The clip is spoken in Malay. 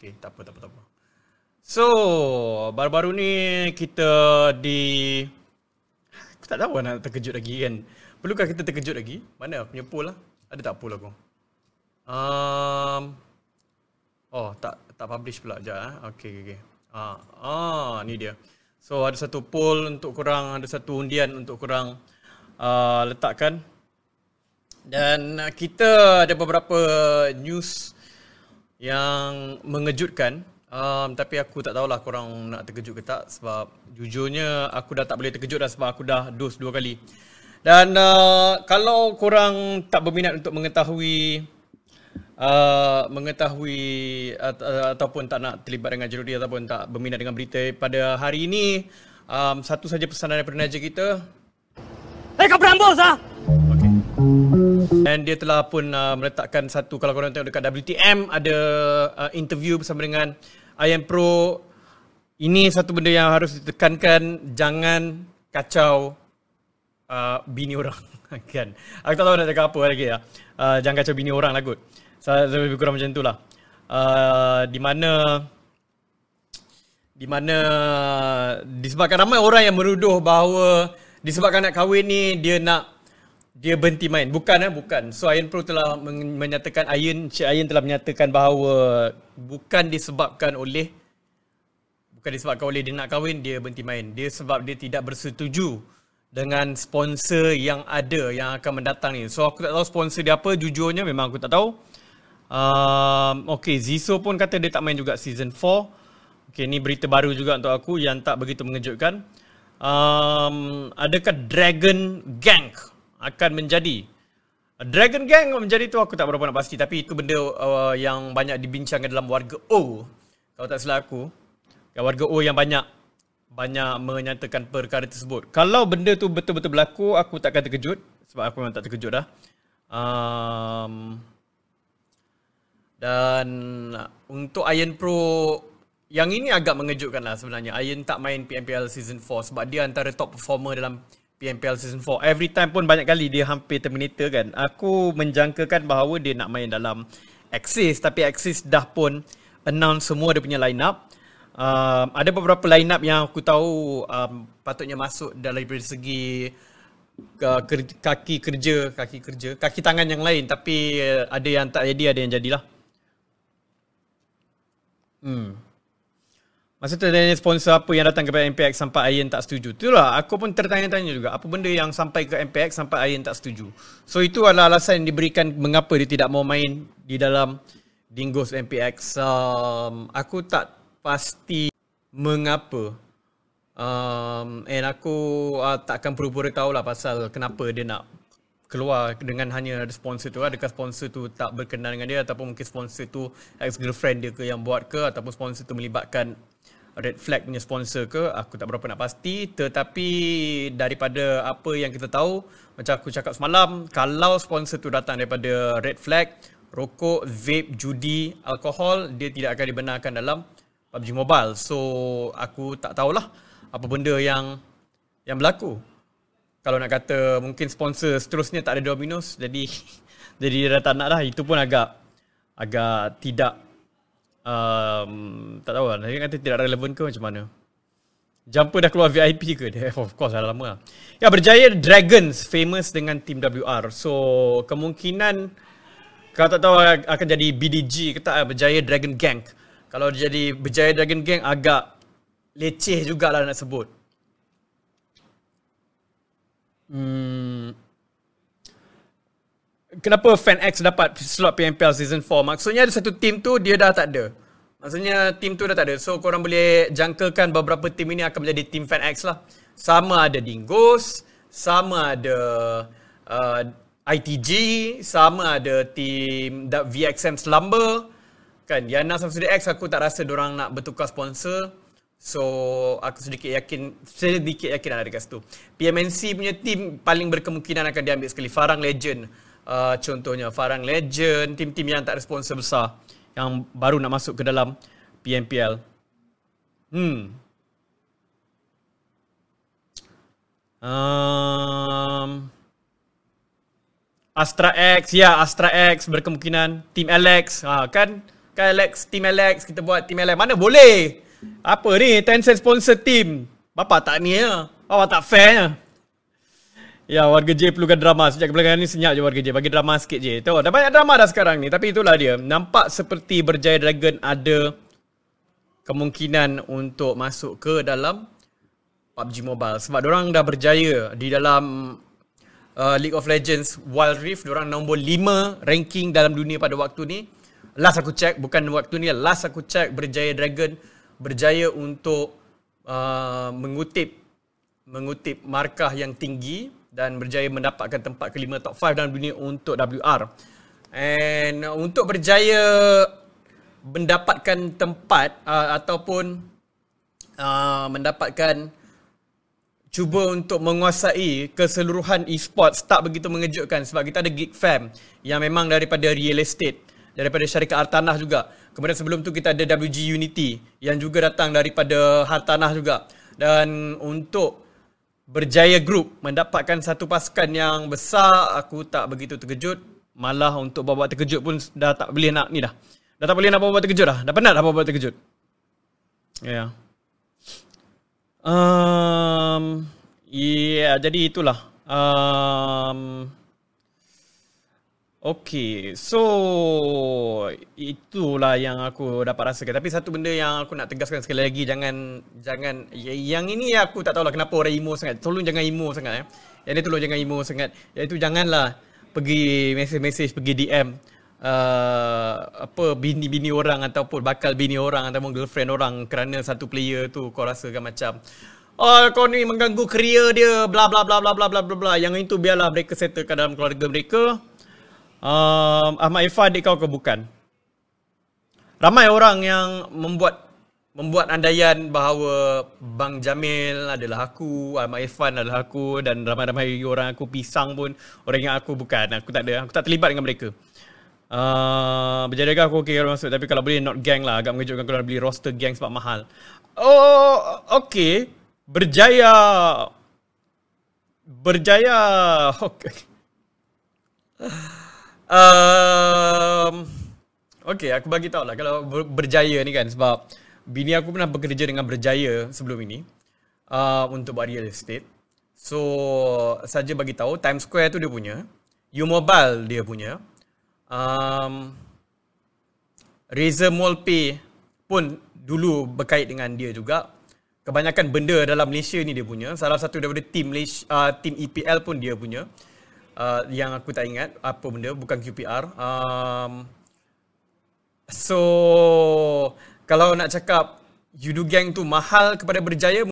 okey tak apa tak apa tak apa so baru-baru ni kita di aku tak tahu nak terkejut lagi kan perlukah kita terkejut lagi mana punya poll lah ada tak poll aku um oh tak tak publish pula jap eh okey okey ah ah ni dia so ada satu poll untuk kurang ada satu undian untuk kurang uh, ah, letakkan dan kita ada beberapa news yang mengejutkan um, tapi aku tak tahulah korang nak terkejut ke tak sebab jujurnya aku dah tak boleh terkejut dah sebab aku dah dos dua kali. Dan uh, kalau korang tak berminat untuk mengetahui uh, mengetahui uh, ataupun tak nak terlibat dengan jerudi ataupun tak berminat dengan berita pada hari ini um, satu saja pesanan daripada manager kita. Hei eh, kau perambos ah! Ha? And dia telah pun uh, meletakkan satu kalau korang tengok dekat WTM ada uh, interview bersama dengan IM Pro. Ini satu benda yang harus ditekankan jangan kacau uh, bini orang kan. Aku tak tahu nak cakap apa lagi ya. Uh, jangan kacau bini orang lah kot. Saya lebih kurang macam itulah. Uh, di mana di mana disebabkan ramai orang yang menuduh bahawa disebabkan nak kahwin ni dia nak dia berhenti main. Bukan eh, bukan. So Ayan Pro telah menyatakan Ayan Cik Ayan telah menyatakan bahawa bukan disebabkan oleh bukan disebabkan oleh dia nak kahwin dia berhenti main. Dia sebab dia tidak bersetuju dengan sponsor yang ada yang akan mendatang ni. So aku tak tahu sponsor dia apa jujurnya memang aku tak tahu. Um, okay, Ziso pun kata dia tak main juga season 4. Okay, ni berita baru juga untuk aku yang tak begitu mengejutkan. Um, adakah Dragon Gang akan menjadi uh, Dragon Gang menjadi tu aku tak berapa nak pasti tapi itu benda uh, yang banyak dibincangkan dalam warga O. Kalau tak salah aku, warga O yang banyak banyak menyatakan perkara tersebut. Kalau benda tu betul-betul berlaku, aku takkan terkejut sebab aku memang tak terkejut dah. Um, dan untuk Iron Pro yang ini agak mengejutkan lah sebenarnya. Iron tak main PMPL Season 4 sebab dia antara top performer dalam PMPL season 4 every time pun banyak kali dia hampir terminator kan aku menjangkakan bahawa dia nak main dalam Axis tapi Axis dah pun announce semua dia punya lineup. uh, ada beberapa line yang aku tahu um, patutnya masuk dari segi ah, kaki kerja kaki kerja kaki tangan yang lain tapi ada yang tak jadi ada yang jadilah hmm Masa tanya sponsor apa yang datang kepada MPX sampai Ayen tak setuju. tu lah. aku pun tertanya-tanya juga apa benda yang sampai ke MPX sampai Ayen tak setuju. So itu adalah alasan yang diberikan mengapa dia tidak mau main di dalam Dingos MPX. Um, aku tak pasti mengapa Um, and aku uh, takkan pura-pura tahu lah pasal kenapa dia nak keluar dengan hanya ada sponsor tu adakah sponsor tu tak berkenan dengan dia ataupun mungkin sponsor tu ex girlfriend dia ke yang buat ke ataupun sponsor tu melibatkan red flag punya sponsor ke aku tak berapa nak pasti tetapi daripada apa yang kita tahu macam aku cakap semalam kalau sponsor tu datang daripada red flag rokok vape judi alkohol dia tidak akan dibenarkan dalam PUBG Mobile so aku tak tahulah apa benda yang yang berlaku kalau nak kata mungkin sponsor seterusnya tak ada Domino's jadi jadi dia dah tak nak lah itu pun agak agak tidak um, tak tahu lah dia kata tidak relevan ke macam mana Jumper dah keluar VIP ke? Of course lah, dah lama lah. Ya berjaya Dragons famous dengan team WR. So kemungkinan kalau tak tahu akan jadi BDG ke tak berjaya Dragon Gang. Kalau jadi berjaya Dragon Gang agak leceh jugalah nak sebut. Hmm. Kenapa Fan X dapat slot PMPL season 4? Maksudnya ada satu team tu dia dah tak ada. Maksudnya team tu dah tak ada. So korang boleh jangkakan beberapa team ini akan menjadi team Fan X lah. Sama ada Dingos, sama ada uh, ITG, sama ada team VXM Slumber. Kan Yana Samsudi X aku tak rasa orang nak bertukar sponsor. So aku sedikit yakin sedikit yakin ada dekat situ. PMNC punya team paling berkemungkinan akan diambil sekali Farang Legend. Uh, contohnya Farang Legend, tim-tim yang tak responsor besar yang baru nak masuk ke dalam PMPL. Hmm. Um, Astra X, ya yeah, Astra X berkemungkinan Team Alex, ha, kan? Kan Alex, Team Alex, kita buat Team Alex, mana boleh? Apa ni Tencent sponsor team Bapa tak ni ya Bapa tak fair ya Ya warga J perlukan drama Sejak kebelakangan ni senyap je warga J Bagi drama sikit je Tuh, Dah banyak drama dah sekarang ni Tapi itulah dia Nampak seperti Berjaya Dragon ada Kemungkinan untuk masuk ke dalam PUBG Mobile Sebab orang dah berjaya Di dalam uh, League of Legends Wild Rift orang nombor 5 Ranking dalam dunia pada waktu ni Last aku check Bukan waktu ni Last aku check Berjaya Dragon berjaya untuk uh, mengutip mengutip markah yang tinggi dan berjaya mendapatkan tempat kelima top 5 dalam dunia untuk WR. And untuk berjaya mendapatkan tempat uh, ataupun uh, mendapatkan cuba untuk menguasai keseluruhan e sport tak begitu mengejutkan sebab kita ada Geek Fam yang memang daripada real estate daripada syarikat Artanah juga. Kemudian sebelum tu kita ada WG Unity yang juga datang daripada Hartanah juga. Dan untuk Berjaya Group mendapatkan satu pasukan yang besar, aku tak begitu terkejut. Malah untuk bawa buat terkejut pun dah tak boleh nak ni dah. Dah tak boleh nak buat bawa terkejut dah. Dah penat dah bawa buat terkejut. Ya. Yeah. Um, yeah, jadi itulah. Um, Okay, so itulah yang aku dapat rasakan. Tapi satu benda yang aku nak tegaskan sekali lagi, jangan, jangan, yang ini aku tak tahulah kenapa orang emo sangat. Tolong jangan emo sangat. Eh. Yang ini tolong jangan emo sangat. Yang itu janganlah pergi mesej-mesej, pergi DM uh, apa bini-bini orang ataupun bakal bini orang ataupun girlfriend orang kerana satu player tu kau rasakan macam Oh, kau ni mengganggu kerja dia, bla bla bla bla bla bla bla bla. Yang itu biarlah mereka settlekan dalam keluarga mereka um, Ahmad Ifah adik kau ke bukan? Ramai orang yang membuat membuat andaian bahawa Bang Jamil adalah aku, Ahmad Ifan adalah aku dan ramai-ramai orang aku pisang pun orang yang aku bukan. Aku tak ada, aku tak terlibat dengan mereka. Uh, berjaya aku okey kalau masuk tapi kalau boleh not gang lah agak mengejutkan kalau beli roster gang sebab mahal. Oh, okey. Berjaya berjaya. Okey. Um, ehm, okay, aku bagi tahu lah kalau berjaya ni kan sebab bini aku pernah bekerja dengan berjaya sebelum ini uh, untuk buat real estate. So, saja bagi tahu Times Square tu dia punya, U Mobile dia punya. Um, Razer Mall Pay pun dulu berkait dengan dia juga. Kebanyakan benda dalam Malaysia ni dia punya. Salah satu daripada team Malaysia, uh, ah, EPL e pun dia punya uh, yang aku tak ingat apa benda bukan QPR. Um, so kalau nak cakap Yudu Gang tu mahal kepada berjaya